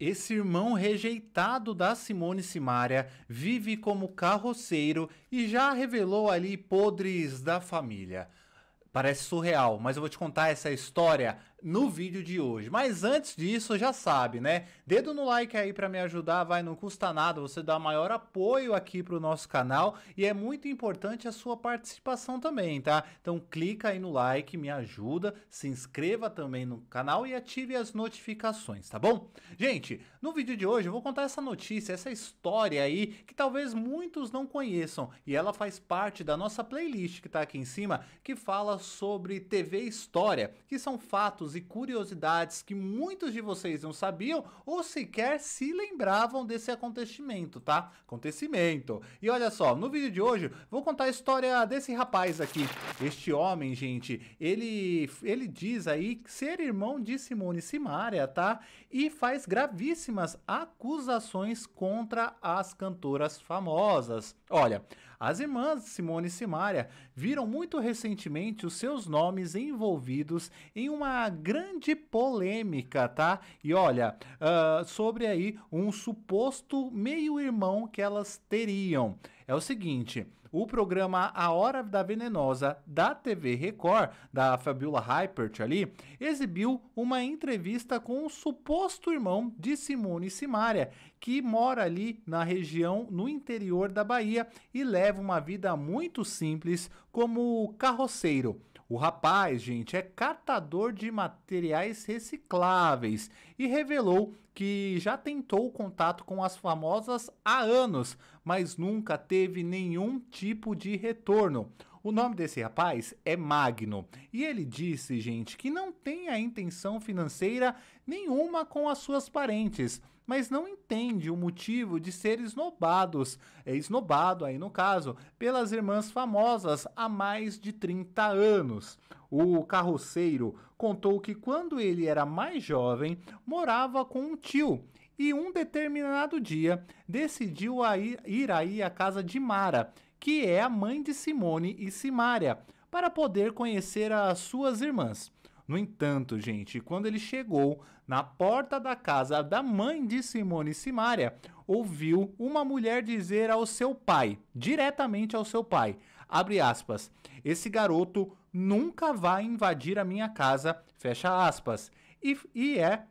Esse irmão rejeitado da Simone Simária vive como carroceiro e já revelou ali podres da família. Parece surreal, mas eu vou te contar essa história no vídeo de hoje. Mas antes disso, já sabe, né? Dedo no like aí para me ajudar, vai, não custa nada, você dá maior apoio aqui pro nosso canal e é muito importante a sua participação também, tá? Então clica aí no like, me ajuda, se inscreva também no canal e ative as notificações, tá bom? Gente, no vídeo de hoje eu vou contar essa notícia, essa história aí que talvez muitos não conheçam e ela faz parte da nossa playlist que tá aqui em cima, que fala sobre TV História, que são fatos fatos e curiosidades que muitos de vocês não sabiam ou sequer se lembravam desse acontecimento, tá? Acontecimento. E olha só, no vídeo de hoje vou contar a história desse rapaz aqui. Este homem, gente, ele, ele diz aí ser irmão de Simone Simaria, tá? E faz gravíssimas acusações contra as cantoras famosas. Olha, as irmãs Simone e Simária viram muito recentemente os seus nomes envolvidos em uma grande polêmica, tá? E olha, uh, sobre aí um suposto meio-irmão que elas teriam é o seguinte: o programa A Hora da Venenosa da TV Record, da Fabiola Hypert ali, exibiu uma entrevista com o um suposto irmão de Simone Simária, que mora ali na região no interior da Bahia e leva uma vida muito simples como carroceiro. O rapaz, gente, é catador de materiais recicláveis e revelou que já tentou contato com as famosas há anos, mas nunca teve nenhum tipo de retorno. O nome desse rapaz é Magno e ele disse, gente, que não tem a intenção financeira nenhuma com as suas parentes, mas não entende o motivo de ser esnobados, é esnobado aí no caso, pelas irmãs famosas há mais de 30 anos. O carroceiro contou que quando ele era mais jovem, morava com um tio e um determinado dia decidiu ir aí à casa de Mara que é a mãe de Simone e Simária, para poder conhecer as suas irmãs. No entanto, gente, quando ele chegou na porta da casa da mãe de Simone e Simária, ouviu uma mulher dizer ao seu pai, diretamente ao seu pai, abre aspas, esse garoto nunca vai invadir a minha casa, fecha aspas. E, e é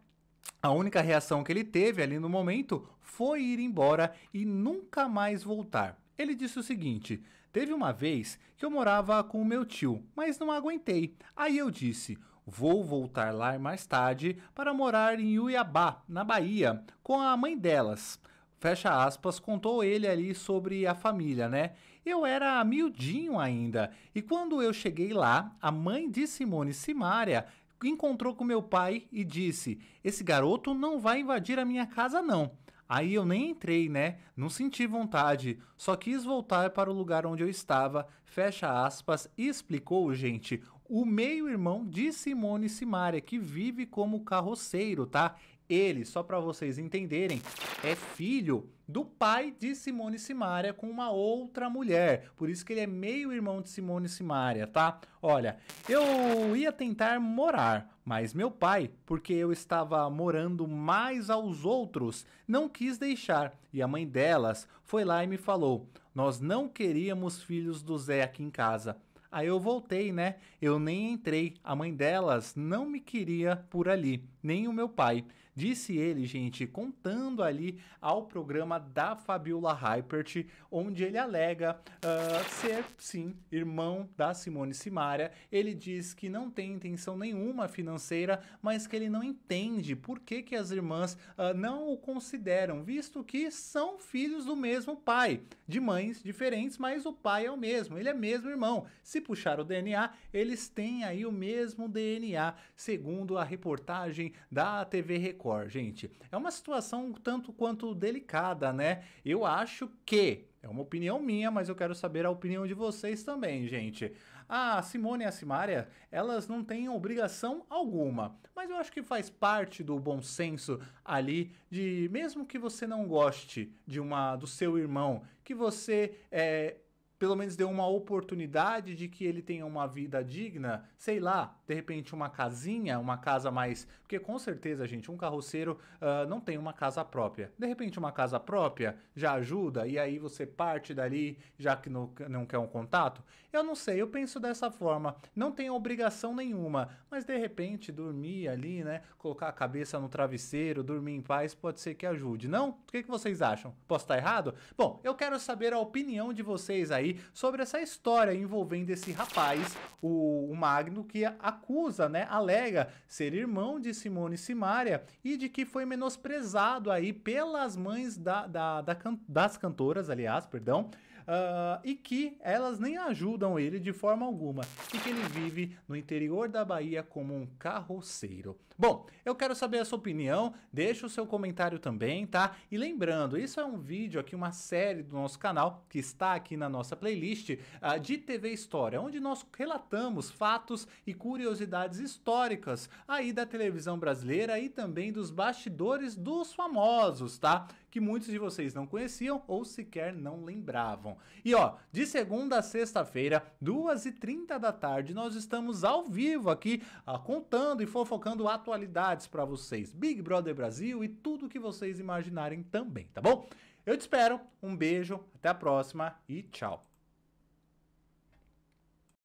a única reação que ele teve ali no momento foi ir embora e nunca mais voltar. Ele disse o seguinte: Teve uma vez que eu morava com o meu tio, mas não aguentei. Aí eu disse: Vou voltar lá mais tarde para morar em Uiabá, na Bahia, com a mãe delas. Fecha aspas, contou ele ali sobre a família, né? Eu era miudinho ainda, e quando eu cheguei lá, a mãe de Simone Simária encontrou com meu pai e disse: Esse garoto não vai invadir a minha casa, não. Aí eu nem entrei, né? Não senti vontade, só quis voltar para o lugar onde eu estava, fecha aspas, e explicou, gente, o meio-irmão de Simone Simaria, que vive como carroceiro, tá? Ele, só para vocês entenderem, é filho do pai de Simone Simaria com uma outra mulher. Por isso que ele é meio irmão de Simone Simaria, tá? Olha, eu ia tentar morar, mas meu pai, porque eu estava morando mais aos outros, não quis deixar. E a mãe delas foi lá e me falou: "Nós não queríamos filhos do Zé aqui em casa". Aí eu voltei, né? Eu nem entrei. A mãe delas não me queria por ali, nem o meu pai. Disse ele, gente, contando ali ao programa da Fabiola Hypert, onde ele alega uh, ser, sim, irmão da Simone Simaria. Ele diz que não tem intenção nenhuma financeira, mas que ele não entende por que, que as irmãs uh, não o consideram, visto que são filhos do mesmo pai, de mães diferentes, mas o pai é o mesmo, ele é mesmo irmão. Se puxar o DNA, eles têm aí o mesmo DNA, segundo a reportagem da TV Record. Record, gente, é uma situação tanto quanto delicada, né? Eu acho que é uma opinião minha, mas eu quero saber a opinião de vocês também, gente. A Simone e a Simária, elas não têm obrigação alguma, mas eu acho que faz parte do bom senso ali de, mesmo que você não goste de uma do seu irmão, que você é, pelo menos dê uma oportunidade de que ele tenha uma vida digna, sei lá, de repente uma casinha, uma casa mais. Porque com certeza, gente, um carroceiro uh, não tem uma casa própria. De repente, uma casa própria já ajuda, e aí você parte dali, já que não, não quer um contato. Eu não sei, eu penso dessa forma. Não tem obrigação nenhuma, mas de repente dormir ali, né? Colocar a cabeça no travesseiro, dormir em paz, pode ser que ajude, não? O que, que vocês acham? Posso estar errado? Bom, eu quero saber a opinião de vocês aí aí sobre essa história envolvendo esse rapaz, o, o Magno, que acusa, né, alega ser irmão de Simone Simaria e de que foi menosprezado aí pelas mães da, da, da can, das cantoras, aliás, perdão, uh, e que elas nem ajudam ele de forma alguma e que ele vive no interior da Bahia como um carroceiro. Bom, eu quero saber a sua opinião, deixa o seu comentário também, tá? E lembrando, isso é um vídeo aqui, uma série do nosso canal que está aqui na nossa playlist uh, de TV História, onde nós relatamos fatos e curiosidades históricas aí da televisão brasileira e também dos bastidores dos famosos, tá? que muitos de vocês não conheciam ou sequer não lembravam. E ó, de segunda a sexta-feira, 2h30 da tarde, nós estamos ao vivo aqui ah, contando e fofocando atualidades para vocês. Big Brother Brasil e tudo o que vocês imaginarem também, tá bom? Eu te espero, um beijo, até a próxima e tchau!